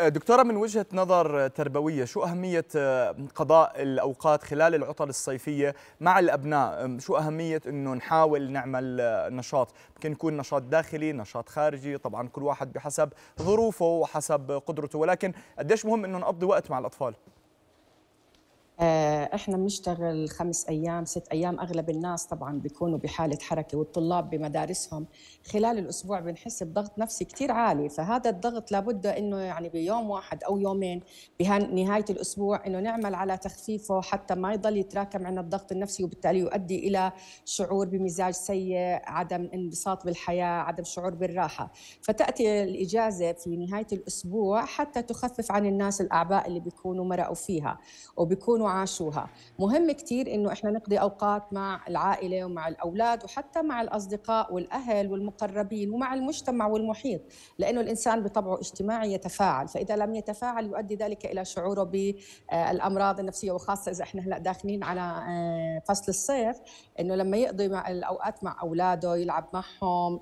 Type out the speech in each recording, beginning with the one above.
دكتورة من وجهة نظر تربوية شو أهمية آه، قضاء الأوقات خلال العطل الصيفية مع الأبناء شو أهمية أنه نحاول نعمل آه، نشاط يمكن يكون نشاط داخلي نشاط خارجي طبعا كل واحد بحسب ظروفه وحسب قدرته ولكن قديش مهم أنه نقضي وقت مع الأطفال آه، احنا بنشتغل خمس ايام ست ايام اغلب الناس طبعا بيكونوا بحاله حركه والطلاب بمدارسهم خلال الاسبوع بنحس بضغط نفسي كثير عالي فهذا الضغط لابد انه يعني بيوم واحد او يومين بنهايه الاسبوع انه نعمل على تخفيفه حتى ما يضل يتراكم عندنا الضغط النفسي وبالتالي يؤدي الى شعور بمزاج سيء عدم انبساط بالحياه عدم شعور بالراحه فتاتي الاجازه في نهايه الاسبوع حتى تخفف عن الناس الاعباء اللي بيكونوا مرقوا فيها وبيكونوا يكونوا عاشوها مهم كثير انه احنا نقضي اوقات مع العائله ومع الاولاد وحتى مع الاصدقاء والاهل والمقربين ومع المجتمع والمحيط لانه الانسان بطبعه اجتماعي يتفاعل فاذا لم يتفاعل يؤدي ذلك الى شعوره بالامراض النفسيه وخاصه اذا احنا هلا داخلين على آه، فصل الصيف انه لما يقضي مع الاوقات مع اولاده يلعب معهم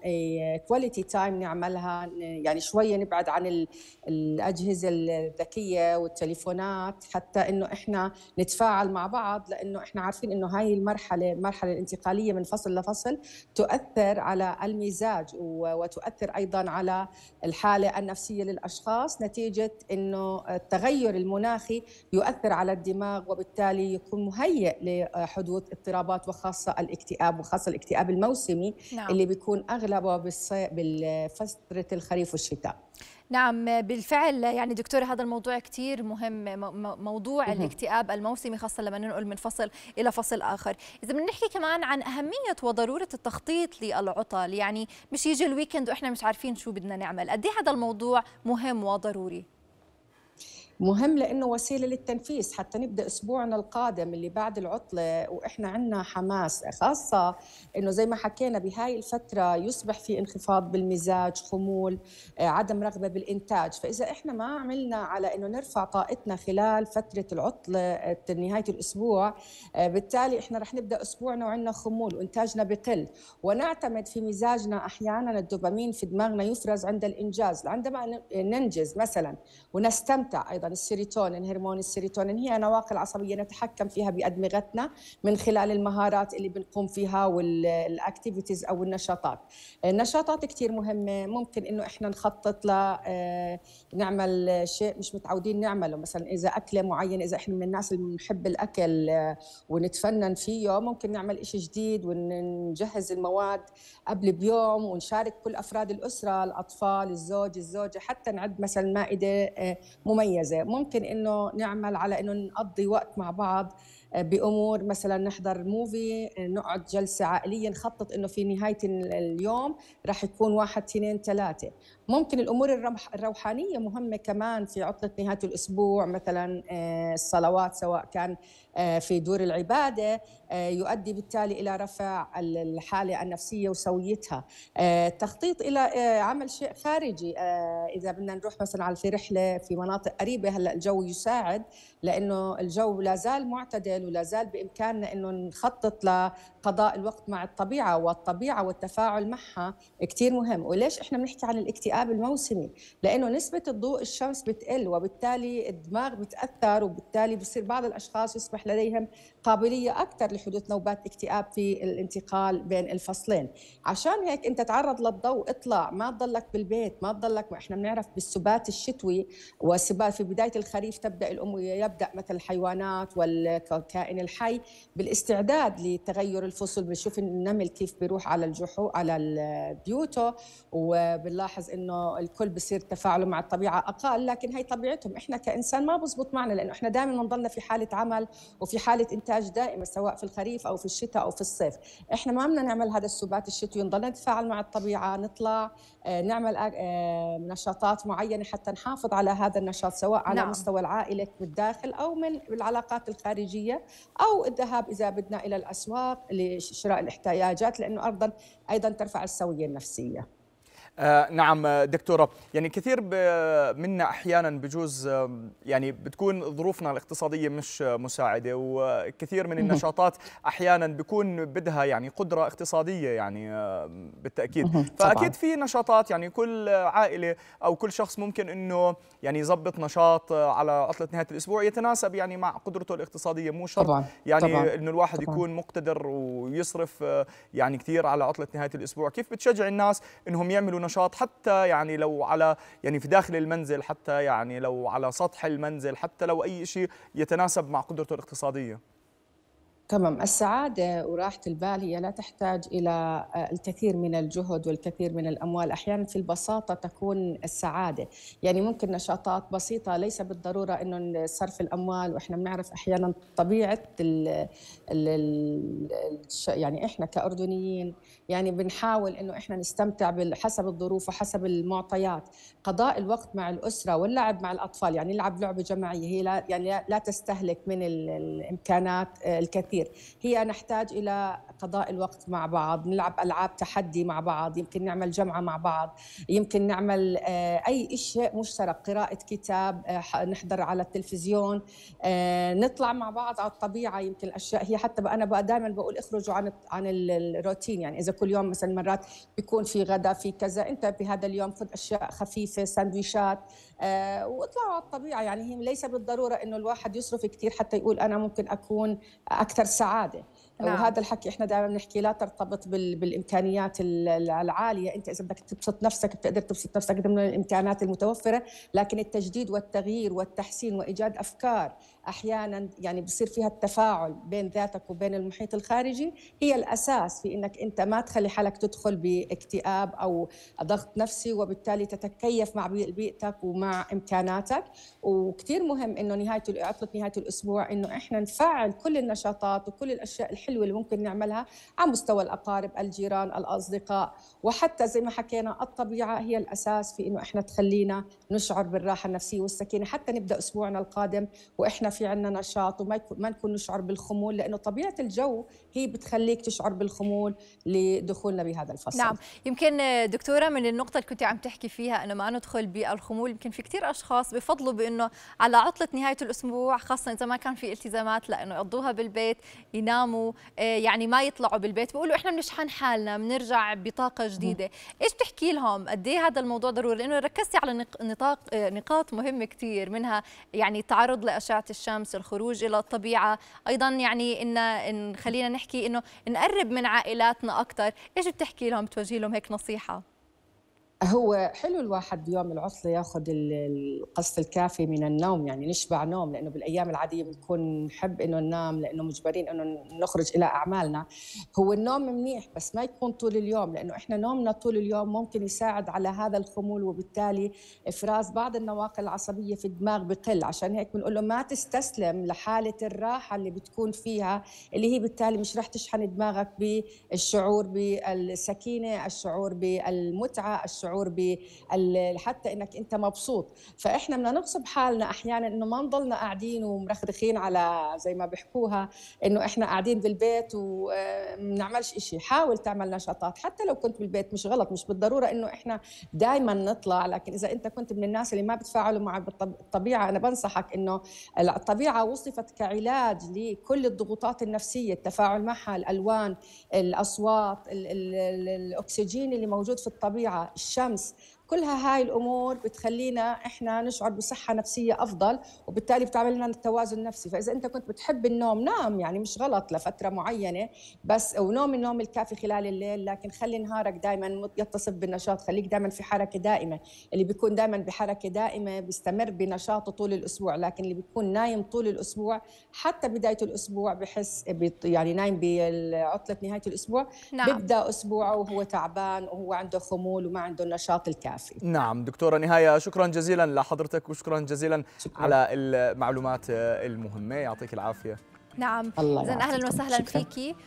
كواليتي آه، تايم نعملها يعني شويه نبعد عن الاجهزه الذكيه والتليفونات حتى انه احنا نتفاعل مع بعض لانه احنا عارفين انه هاي المرحله المرحله الانتقاليه من فصل لفصل تؤثر على المزاج وتؤثر ايضا على الحاله النفسيه للاشخاص نتيجه انه التغير المناخي يؤثر على الدماغ وبالتالي يكون مهيئ لحدوث اضطرابات وخاصه الاكتئاب وخاصه الاكتئاب الموسمي نعم. اللي بيكون اغلبه بفتره الخريف والشتاء نعم بالفعل يعني دكتور هذا الموضوع كثير مهم موضوع الاكتئاب الموسمي خاصة لما ننقل من فصل إلى فصل آخر إذا بدنا نحكي كمان عن أهمية وضرورة التخطيط للعطل يعني مش يجي الويكند وإحنا مش عارفين شو بدنا نعمل قد إيه هذا الموضوع مهم وضروري مهم لانه وسيله للتنفيس حتى نبدا اسبوعنا القادم اللي بعد العطله واحنا عندنا حماس خاصه انه زي ما حكينا بهاي الفتره يصبح في انخفاض بالمزاج خمول آه، عدم رغبه بالانتاج فاذا احنا ما عملنا على انه نرفع طاقتنا خلال فتره العطله آه، نهايه الاسبوع آه، بالتالي احنا رح نبدا اسبوعنا وعندنا خمول وانتاجنا بقل ونعتمد في مزاجنا احيانا الدوبامين في دماغنا يفرز عند الانجاز عندما ننجز مثلا ونستمتع ايضا السيروتونين هرمون السيروتونين هي نواقل عصبيه نتحكم فيها بادمغتنا من خلال المهارات اللي بنقوم فيها والاكتيفيتيز او النشاطات النشاطات كثير مهمه ممكن انه احنا نخطط ل آه، نعمل شيء مش متعودين نعمله مثلا اذا اكله معينه اذا احنا من الناس اللي بنحب الاكل آه، ونتفنن فيه ممكن نعمل شيء جديد ونجهز المواد قبل بيوم ونشارك كل افراد الاسره الاطفال الزوج الزوجه حتى نعد مثلا مائده آه، مميزه ممكن انه نعمل على انه نقضي وقت مع بعض آه، بامور مثلا نحضر موفي آه، نقعد جلسه عائليه نخطط انه في نهايه اليوم راح يكون واحد اثنين ثلاثه ممكن الامور الروحانيه مهمه كمان في عطله نهايه الاسبوع مثلا آه، الصلوات سواء كان آه، في دور العباده آه، يؤدي بالتالي الى رفع الحاله النفسيه وسويتها التخطيط الى عمل شيء خارجي اذا بدنا نروح مثلا على في رحله في مناطق قريبه هلا الجو يساعد لانه الجو لا زال معتدل ولا زال بامكاننا انه نخطط لقضاء الوقت مع الطبيعه والطبيعه والتفاعل معها كثير مهم وليش احنا بنحكي عن الاكتئاب الاكتئاب الموسمي لانه نسبه الضوء الشمس بتقل وبالتالي الدماغ بتاثر وبالتالي بصير بعض الاشخاص يصبح لديهم قابليه اكثر لحدوث نوبات اكتئاب في الانتقال بين الفصلين عشان هيك انت تعرض للضوء اطلع ما تضلك بالبيت ما تضلك احنا بنعرف بالسبات الشتوي وسبات في بدايه الخريف تبدا الام يبدا مثل الحيوانات والكائن الحي بالاستعداد لتغير الفصل بنشوف النمل كيف بيروح على الجحو على بيوته وبنلاحظ انه الكل بصير تفاعله مع الطبيعه اقل لكن هي طبيعتهم احنا كانسان ما بزبط معنا لانه احنا دائما بنضلنا في حاله عمل وفي حاله انتاج دائمه سواء في الخريف او في الشتاء او في الصيف احنا ما بدنا نعمل هذا السبات الشتوي نضلنا نتفاعل مع الطبيعه نطلع آه، نعمل آه، نشاطات معينه حتى نحافظ على هذا النشاط سواء على نعم. مستوى العائله بالداخل الداخل او من العلاقات الخارجيه او الذهاب اذا بدنا الى الاسواق لشراء الاحتياجات لانه ايضا ايضا ترفع السويه النفسيه آه نعم آه، دكتوره يعني كثير منا احيانا بجوز يعني بتكون ظروفنا الاقتصاديه مش مساعده وكثير من النشاطات احيانا بيكون بدها يعني قدره اقتصاديه يعني بالتاكيد فاكيد في نشاطات يعني كل عائله او كل شخص ممكن انه يعني يظبط نشاط آه، على عطله نهايه الاسبوع يتناسب يعني مع قدرته الاقتصاديه مو شرط طبعا. يعني طبعا. انه الواحد طبعا. يكون مقتدر ويصرف آه، يعني كثير على عطله نهايه الاسبوع كيف بتشجع الناس انهم يعملوا نشاط حتى يعني لو على يعني في داخل المنزل حتى يعني لو على سطح المنزل حتى لو اي شيء يتناسب مع قدرته الاقتصاديه تمام السعادة وراحة البال هي لا تحتاج إلى آه، الكثير من الجهد والكثير من الأموال أحيانا في البساطة تكون السعادة يعني ممكن نشاطات بسيطة ليس بالضرورة أنه صرف الأموال وإحنا بنعرف أحيانا طبيعة الـ الـ الـ يعني إحنا كأردنيين يعني بنحاول أنه إحنا نستمتع حسب الظروف وحسب المعطيات قضاء الوقت مع الأسرة واللعب مع الأطفال يعني نلعب لعبة جماعية هي لا يعني لا تستهلك من الإمكانات آه، الكثير كثير هي نحتاج إلى قضاء الوقت مع بعض نلعب ألعاب تحدي مع بعض يمكن نعمل جمعة مع بعض يمكن نعمل آه، أي شيء مشترك قراءة كتاب آه، نحضر على التلفزيون آه، نطلع مع بعض على الطبيعة يمكن الأشياء هي حتى أنا دائما بقول اخرجوا عن عن الروتين يعني إذا كل يوم مثلا مرات بيكون في غدا في كذا أنت بهذا اليوم خذ أشياء خفيفة سندويشات واطلعوا على الطبيعة يعني هي ليس بالضرورة إنه الواحد يصرف كثير حتى يقول أنا ممكن أكون أكثر السعادة نعم. وهذا الحكي احنا دائما بنحكي لا ترتبط بال... بالامكانيات العاليه انت اذا بدك تبسط نفسك بتقدر تبسط نفسك ضمن الامكانات المتوفره لكن التجديد والتغيير والتحسين وايجاد افكار احيانا يعني بصير فيها التفاعل بين ذاتك وبين المحيط الخارجي هي الاساس في انك انت ما تخلي حالك تدخل باكتئاب او ضغط نفسي وبالتالي تتكيف مع بيئتك ومع امكاناتك وكثير مهم انه نهايه عطله نهايه الاسبوع انه احنا نفعل كل النشاطات وكل الاشياء الحلوه اللي ممكن نعملها على مستوى الاقارب، الجيران، الاصدقاء وحتى زي ما حكينا الطبيعه هي الاساس في انه احنا تخلينا نشعر بالراحه النفسيه والسكينه حتى نبدا اسبوعنا القادم واحنا في في عندنا نشاط وما يكون ما نكون نشعر بالخمول لانه طبيعه الجو هي بتخليك تشعر بالخمول لدخولنا بهذا الفصل نعم يمكن دكتوره من النقطه اللي كنت عم تحكي فيها انه ما ندخل بالخمول يمكن في كثير اشخاص بفضلوا بانه على عطله نهايه الاسبوع خاصه اذا ما كان في التزامات لانه يقضوها بالبيت يناموا آه، يعني ما يطلعوا بالبيت بيقولوا احنا بنشحن حالنا بنرجع بطاقه جديده ايش بتحكي لهم قد ايه هذا الموضوع ضروري لانه ركزتي على نطاق آه، نقاط مهمه كثير منها يعني التعرض لاشعه الشمس الخروج إلى الطبيعة أيضا يعني إن, إن خلينا نحكي إنه نقرب من عائلاتنا أكثر إيش بتحكي لهم بتوجه لهم هيك نصيحة هو حلو الواحد بيوم العطلة ياخذ القسط الكافي من النوم يعني نشبع نوم لأنه بالأيام العادية بنكون نحب إنه ننام لأنه مجبرين إنه نخرج إلى أعمالنا هو النوم منيح بس ما يكون طول اليوم لأنه إحنا نومنا طول اليوم ممكن يساعد على هذا الخمول وبالتالي إفراز بعض النواقل العصبية في الدماغ بقل عشان هيك بنقول له ما تستسلم لحالة الراحة اللي بتكون فيها اللي هي بالتالي مش رح تشحن دماغك بالشعور بالسكينة الشعور بالمتعة الشعور الشعور ب حتى انك انت مبسوط فاحنا بدنا نغصب حالنا احيانا انه ما نضلنا قاعدين ومرخرخين على زي ما بيحكوها انه احنا قاعدين بالبيت وما آه، بنعملش شيء حاول تعمل نشاطات حتى لو كنت بالبيت مش غلط مش بالضروره انه احنا دائما نطلع لكن اذا انت كنت من الناس اللي ما بتفاعلوا مع الطبيعه انا بنصحك انه الطبيعه وصفت كعلاج لكل الضغوطات النفسيه التفاعل معها الالوان الاصوات الاكسجين اللي موجود في الطبيعه Shams كلها هاي الامور بتخلينا احنا نشعر بصحه نفسيه افضل وبالتالي بتعمل لنا التوازن النفسي فاذا انت كنت بتحب النوم نام يعني مش غلط لفتره معينه بس ونوم النوم الكافي خلال الليل لكن خلي نهارك دائما يتصف بالنشاط خليك دائما في حركه دائمه اللي بيكون دائما بحركه دائمه بيستمر بنشاطه طول الاسبوع لكن اللي بيكون نايم طول الاسبوع حتى بدايه الاسبوع بحس يعني نايم بعطله نهايه الاسبوع نعم. بيبدا اسبوعه وهو تعبان وهو عنده خمول وما عنده النشاط الكافي الدراسي نعم دكتورة نهاية شكرا جزيلا لحضرتك وشكرا جزيلا شكرا. على المعلومات المهمة يعطيك العافية نعم الله اهلا وسهلا فيكي